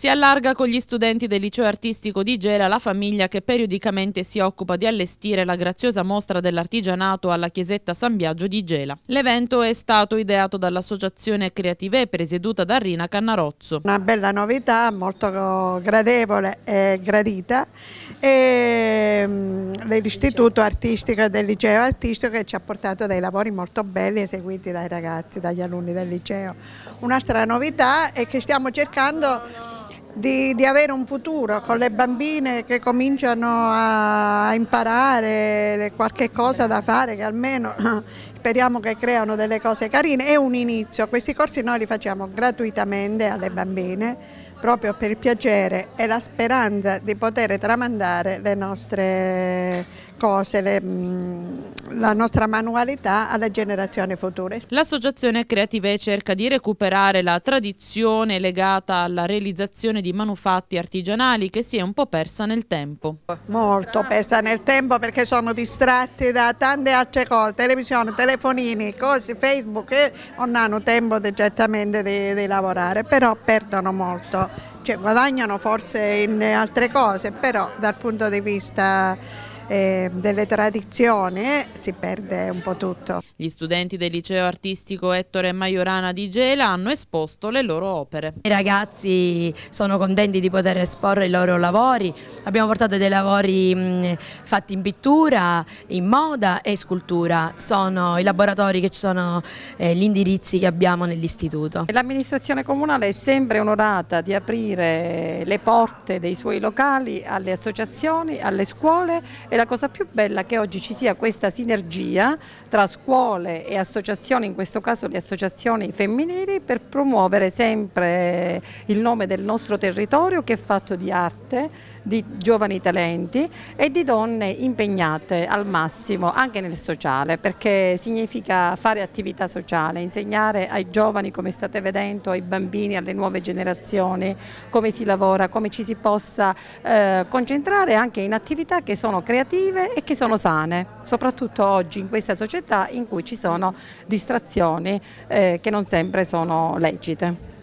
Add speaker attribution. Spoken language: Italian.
Speaker 1: Si allarga con gli studenti del liceo artistico di Gela la famiglia che periodicamente si occupa di allestire la graziosa mostra dell'artigianato alla chiesetta San Biagio di Gela. L'evento è stato ideato dall'associazione Creative presieduta da Rina Cannarozzo. Una
Speaker 2: bella novità, molto gradevole e gradita e mm, dell'istituto artistico del liceo artistico che ci ha portato dei lavori molto belli eseguiti dai ragazzi, dagli alunni del liceo. Un'altra novità è che stiamo cercando di, di, avere un futuro con le bambine che cominciano a imparare qualche cosa da fare che almeno speriamo che creano delle cose carine, è un inizio, questi corsi noi li facciamo gratuitamente alle bambine proprio per il piacere e la speranza di poter tramandare le nostre cose, le, mm, la nostra manualità alle generazioni future.
Speaker 1: L'associazione Creative cerca di recuperare la tradizione legata alla realizzazione di manufatti artigianali che si è un po' persa nel tempo.
Speaker 2: Molto persa nel tempo perché sono distratti da tante altre cose, televisione, telefonini, cose, Facebook, e non hanno tempo di, certamente di, di lavorare, però perdono molto, cioè, guadagnano forse in altre cose, però dal punto di vista eh, delle tradizioni si perde un po' tutto.
Speaker 1: Gli studenti del liceo artistico Ettore Maiorana di Gela hanno esposto le loro opere. I ragazzi
Speaker 3: sono contenti di poter esporre i loro lavori, abbiamo portato dei lavori mh, mm, fatti in pittura, in moda e scultura, sono i laboratori che ci sono, eh, gli indirizzi che abbiamo
Speaker 4: nell'istituto. L'amministrazione comunale è sempre onorata di aprire le porte dei suoi locali alle associazioni, alle scuole e la cosa più bella è che oggi ci sia questa sinergia tra scuole e associazioni, in questo caso le associazioni femminili, per promuovere sempre il nome del nostro territorio che è fatto di arte, di giovani talenti e di donne impegnate al massimo anche nel sociale, perché significa fare attività sociale, insegnare ai giovani, come state vedendo, ai bambini, alle nuove generazioni, come si lavora, come ci si possa eh, concentrare anche in attività che sono creative alternative e che sono sane, soprattutto oggi in questa società in cui ci sono distrazioni eh, che non sempre sono legite.